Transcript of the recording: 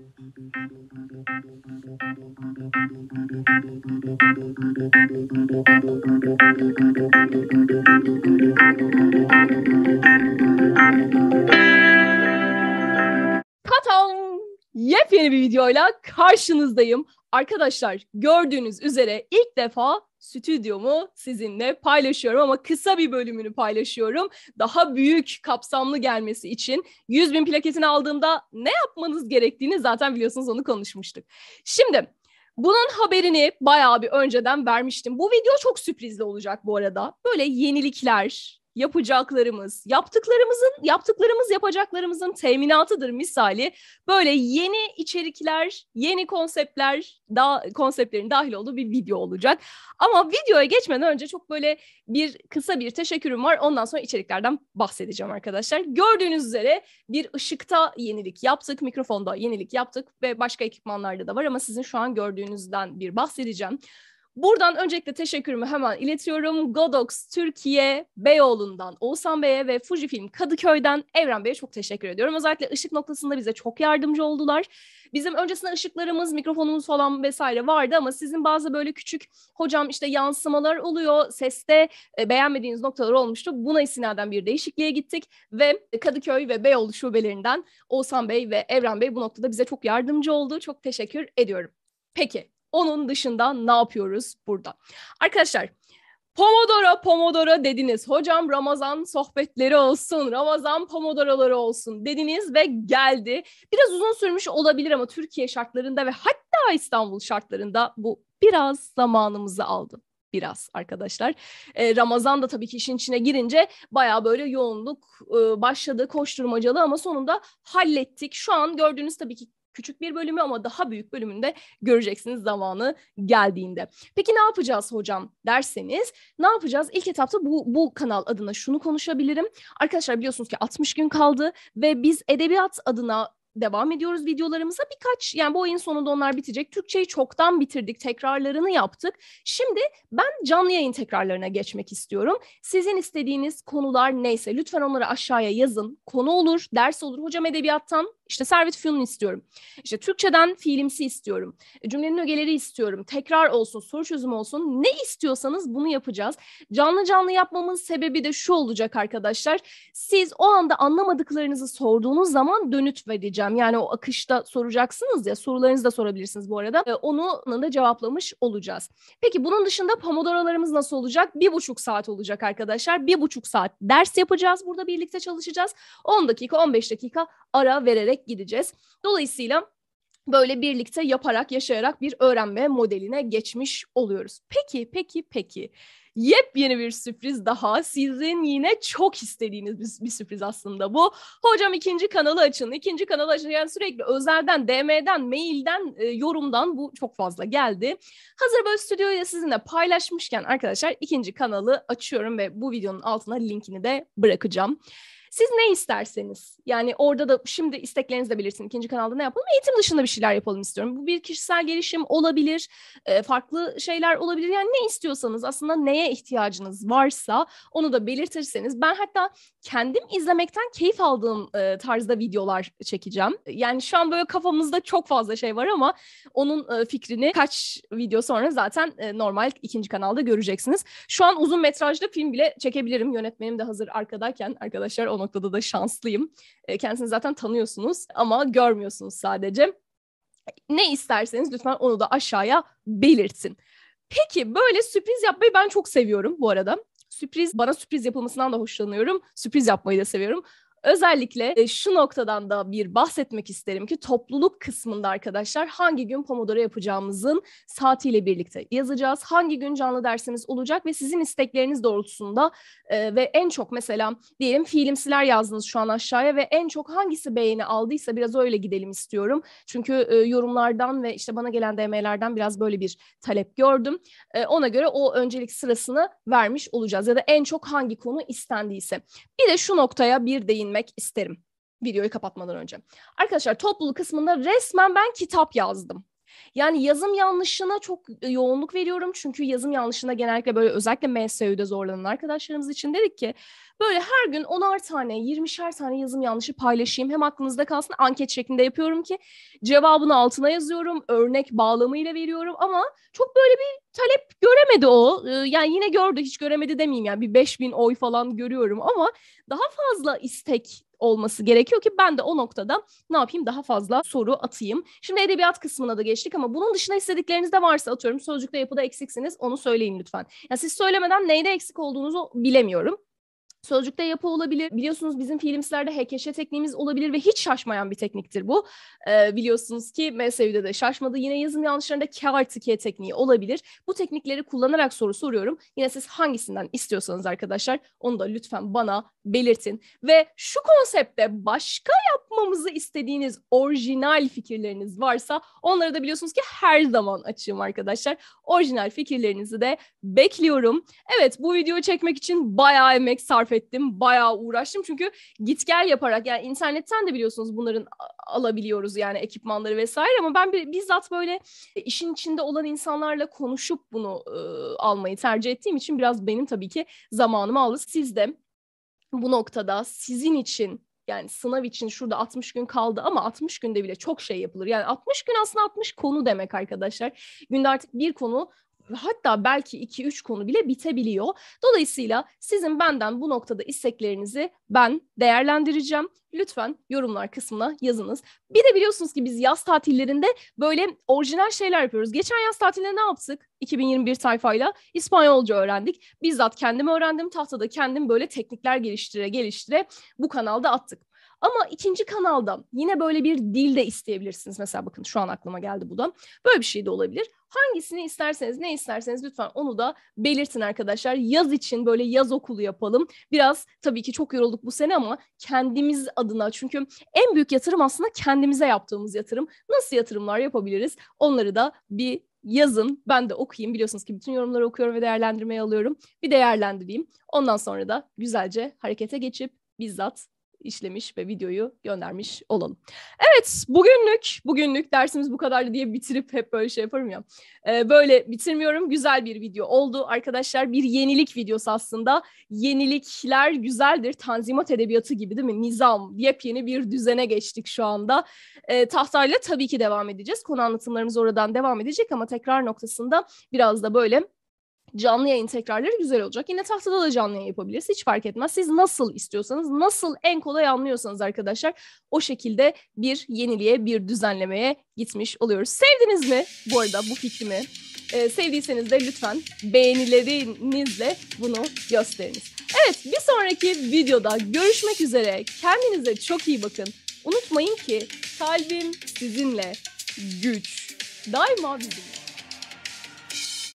Patong! Yepyeni bir videoyla karşınızdayım. Arkadaşlar gördüğünüz üzere ilk defa stüdyomu sizinle paylaşıyorum ama kısa bir bölümünü paylaşıyorum. Daha büyük kapsamlı gelmesi için 100 bin plaketini aldığımda ne yapmanız gerektiğini zaten biliyorsunuz onu konuşmuştuk. Şimdi bunun haberini bayağı bir önceden vermiştim. Bu video çok sürprizli olacak bu arada. Böyle yenilikler, yapacaklarımız, yaptıklarımızın, yaptıklarımız yapacaklarımızın teminatıdır misali. Böyle yeni içerikler, yeni konseptler, da, konseptlerin dahil olduğu bir video olacak. Ama videoya geçmeden önce çok böyle bir kısa bir teşekkürüm var. Ondan sonra içeriklerden bahsedeceğim arkadaşlar. Gördüğünüz üzere bir ışıkta yenilik yaptık, mikrofonda yenilik yaptık ve başka ekipmanlarda da var ama sizin şu an gördüğünüzden bir bahsedeceğim. Buradan öncelikle teşekkürümü hemen iletiyorum. Godox Türkiye Beyoğlu'ndan Oğuzhan Bey'e ve Fujifilm Kadıköy'den Evren Bey'e çok teşekkür ediyorum. Özellikle ışık noktasında bize çok yardımcı oldular. Bizim öncesinde ışıklarımız, mikrofonumuz falan vesaire vardı ama sizin bazı böyle küçük hocam işte yansımalar oluyor. Seste e, beğenmediğiniz noktalar olmuştu. Buna istinaden bir değişikliğe gittik ve Kadıköy ve Beyoğlu şubelerinden Oğuzhan Bey ve Evren Bey bu noktada bize çok yardımcı oldu. Çok teşekkür ediyorum. Peki onun dışında ne yapıyoruz burada? Arkadaşlar Pomodoro Pomodoro dediniz. Hocam Ramazan sohbetleri olsun, Ramazan Pomodoro'ları olsun dediniz ve geldi. Biraz uzun sürmüş olabilir ama Türkiye şartlarında ve hatta İstanbul şartlarında bu biraz zamanımızı aldı biraz arkadaşlar. E, Ramazan da tabii ki işin içine girince baya böyle yoğunluk e, başladı koşturmacalı ama sonunda hallettik. Şu an gördüğünüz tabii ki küçük bir bölümü ama daha büyük bölümünde göreceksiniz zamanı geldiğinde. Peki ne yapacağız hocam derseniz ne yapacağız? İlk etapta bu, bu kanal adına şunu konuşabilirim. Arkadaşlar biliyorsunuz ki 60 gün kaldı ve biz edebiyat adına devam ediyoruz videolarımıza. Birkaç yani bu ayın sonunda onlar bitecek. Türkçeyi çoktan bitirdik. Tekrarlarını yaptık. Şimdi ben canlı yayın tekrarlarına geçmek istiyorum. Sizin istediğiniz konular neyse lütfen onları aşağıya yazın. Konu olur, ders olur. Hocam edebiyattan işte servet fünun istiyorum. İşte Türkçeden fiilimsi istiyorum. E, cümlenin ögeleri istiyorum. Tekrar olsun, soru çözüm olsun. Ne istiyorsanız bunu yapacağız. Canlı canlı yapmamın sebebi de şu olacak arkadaşlar. Siz o anda anlamadıklarınızı sorduğunuz zaman dönüt vereceğim. Yani o akışta soracaksınız ya sorularınızı da sorabilirsiniz bu arada. E, onu da cevaplamış olacağız. Peki bunun dışında pomodoralarımız nasıl olacak? Bir buçuk saat olacak arkadaşlar. Bir buçuk saat ders yapacağız. Burada birlikte çalışacağız. 10 dakika, 15 dakika ara vererek gideceğiz. Dolayısıyla böyle birlikte yaparak yaşayarak bir öğrenme modeline geçmiş oluyoruz. Peki peki peki yepyeni bir sürpriz daha sizin yine çok istediğiniz bir, bir sürpriz aslında bu. Hocam ikinci kanalı açın. İkinci kanalı açın yani sürekli özelden, DM'den, mailden, e, yorumdan bu çok fazla geldi. Hazır böyle stüdyoyu sizinle paylaşmışken arkadaşlar ikinci kanalı açıyorum ve bu videonun altına linkini de bırakacağım. Siz ne isterseniz yani orada da şimdi isteklerinizi de belirsin. İkinci kanalda ne yapalım? Eğitim dışında bir şeyler yapalım istiyorum. Bu bir kişisel gelişim olabilir, e, farklı şeyler olabilir. Yani ne istiyorsanız aslında neye ihtiyacınız varsa onu da belirtirseniz. Ben hatta kendim izlemekten keyif aldığım e, tarzda videolar çekeceğim. Yani şu an böyle kafamızda çok fazla şey var ama onun e, fikrini kaç video sonra zaten normal ikinci kanalda göreceksiniz. Şu an uzun metrajlı film bile çekebilirim. Yönetmenim de hazır arkadayken arkadaşlar onu noktada da şanslıyım. E, kendisini zaten tanıyorsunuz ama görmüyorsunuz sadece. Ne isterseniz lütfen onu da aşağıya belirtin. Peki böyle sürpriz yapmayı ben çok seviyorum bu arada. Sürpriz bana sürpriz yapılmasından da hoşlanıyorum. Sürpriz yapmayı da seviyorum. Özellikle e, şu noktadan da bir bahsetmek isterim ki topluluk kısmında arkadaşlar hangi gün Pomodoro yapacağımızın saatiyle birlikte yazacağız. Hangi gün canlı dersimiz olacak ve sizin istekleriniz doğrultusunda e, ve en çok mesela diyelim fiilimsiler yazdınız şu an aşağıya ve en çok hangisi beğeni aldıysa biraz öyle gidelim istiyorum. Çünkü e, yorumlardan ve işte bana gelen DM'lerden biraz böyle bir talep gördüm. E, ona göre o öncelik sırasını vermiş olacağız ya da en çok hangi konu istendiyse. Bir de şu noktaya bir değin düşünmek isterim videoyu kapatmadan önce. Arkadaşlar topluluk kısmında resmen ben kitap yazdım. Yani yazım yanlışına çok e, yoğunluk veriyorum. Çünkü yazım yanlışına genellikle böyle özellikle MSÜ'de zorlanan arkadaşlarımız için dedik ki böyle her gün 10'ar tane, 20'şer tane yazım yanlışı paylaşayım. Hem aklınızda kalsın anket şeklinde yapıyorum ki cevabını altına yazıyorum. Örnek bağlamıyla veriyorum ama çok böyle bir talep göremedi o. E, yani yine gördü hiç göremedi demeyeyim yani bir 5000 oy falan görüyorum ama daha fazla istek olması gerekiyor ki ben de o noktada ne yapayım daha fazla soru atayım. Şimdi edebiyat kısmına da geçtik ama bunun dışında istedikleriniz de varsa atıyorum sözcükte yapıda eksiksiniz onu söyleyin lütfen. Ya siz söylemeden neyde eksik olduğunuzu bilemiyorum. Sözcükte yapı olabilir. Biliyorsunuz bizim fiilimsilerde hekeşe tekniğimiz olabilir ve hiç şaşmayan bir tekniktir bu. Ee, biliyorsunuz ki MSU'da da şaşmadı. Yine yazım yanlışlarında K artı K tekniği olabilir. Bu teknikleri kullanarak soru soruyorum. Yine siz hangisinden istiyorsanız arkadaşlar onu da lütfen bana belirtin. Ve şu konsepte başka yapmamızı istediğiniz orijinal fikirleriniz varsa onları da biliyorsunuz ki her zaman açığım arkadaşlar. Orijinal fikirlerinizi de bekliyorum. Evet bu videoyu çekmek için bayağı emek sarf sarf ettim. Bayağı uğraştım çünkü git gel yaparak yani internetten de biliyorsunuz bunların alabiliyoruz yani ekipmanları vesaire ama ben bizzat böyle işin içinde olan insanlarla konuşup bunu e, almayı tercih ettiğim için biraz benim tabii ki zamanımı aldı. Siz de bu noktada sizin için yani sınav için şurada 60 gün kaldı ama 60 günde bile çok şey yapılır. Yani 60 gün aslında 60 konu demek arkadaşlar. Günde artık bir konu hatta belki 2-3 konu bile bitebiliyor. Dolayısıyla sizin benden bu noktada isteklerinizi ben değerlendireceğim. Lütfen yorumlar kısmına yazınız. Bir de biliyorsunuz ki biz yaz tatillerinde böyle orijinal şeyler yapıyoruz. Geçen yaz tatilinde ne yaptık? 2021 tayfayla İspanyolca öğrendik. Bizzat kendim öğrendim. Tahtada kendim böyle teknikler geliştire geliştire bu kanalda attık. Ama ikinci kanalda yine böyle bir dil de isteyebilirsiniz. Mesela bakın şu an aklıma geldi bu da. Böyle bir şey de olabilir. Hangisini isterseniz ne isterseniz lütfen onu da belirtin arkadaşlar. Yaz için böyle yaz okulu yapalım. Biraz tabii ki çok yorulduk bu sene ama kendimiz adına çünkü en büyük yatırım aslında kendimize yaptığımız yatırım. Nasıl yatırımlar yapabiliriz? Onları da bir yazın ben de okuyayım. Biliyorsunuz ki bütün yorumları okuyorum ve değerlendirmeye alıyorum. Bir değerlendireyim. Ondan sonra da güzelce harekete geçip bizzat işlemiş ve videoyu göndermiş olalım. Evet bugünlük bugünlük dersimiz bu kadardı diye bitirip hep böyle şey yaparım ya. Ee, böyle bitirmiyorum. Güzel bir video oldu arkadaşlar. Bir yenilik videosu aslında. Yenilikler güzeldir. Tanzimat edebiyatı gibi değil mi? Nizam. Yepyeni bir düzene geçtik şu anda. Ee, tahtayla tabii ki devam edeceğiz. Konu anlatımlarımız oradan devam edecek ama tekrar noktasında biraz da böyle canlı yayın tekrarları güzel olacak. Yine tahtada da canlı yayın yapabiliriz. Hiç fark etmez. Siz nasıl istiyorsanız, nasıl en kolay anlıyorsanız arkadaşlar o şekilde bir yeniliğe, bir düzenlemeye gitmiş oluyoruz. Sevdiniz mi bu arada bu fikrimi? Ee, sevdiyseniz de lütfen beğenilerinizle bunu gösteriniz. Evet bir sonraki videoda görüşmek üzere. Kendinize çok iyi bakın. Unutmayın ki kalbim sizinle güç daima bizimle.